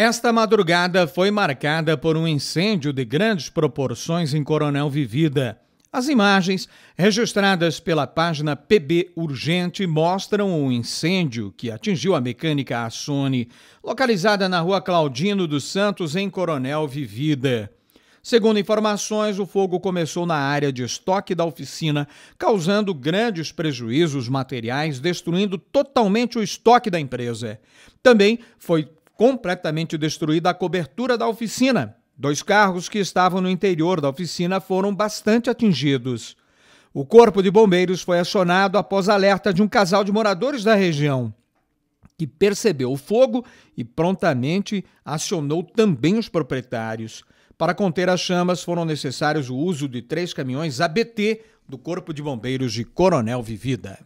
Esta madrugada foi marcada por um incêndio de grandes proporções em Coronel Vivida. As imagens, registradas pela página PB Urgente, mostram o um incêndio que atingiu a mecânica Assone, localizada na rua Claudino dos Santos, em Coronel Vivida. Segundo informações, o fogo começou na área de estoque da oficina, causando grandes prejuízos materiais, destruindo totalmente o estoque da empresa. Também foi completamente destruída a cobertura da oficina. Dois carros que estavam no interior da oficina foram bastante atingidos. O Corpo de Bombeiros foi acionado após alerta de um casal de moradores da região, que percebeu o fogo e prontamente acionou também os proprietários. Para conter as chamas, foram necessários o uso de três caminhões ABT do Corpo de Bombeiros de Coronel Vivida.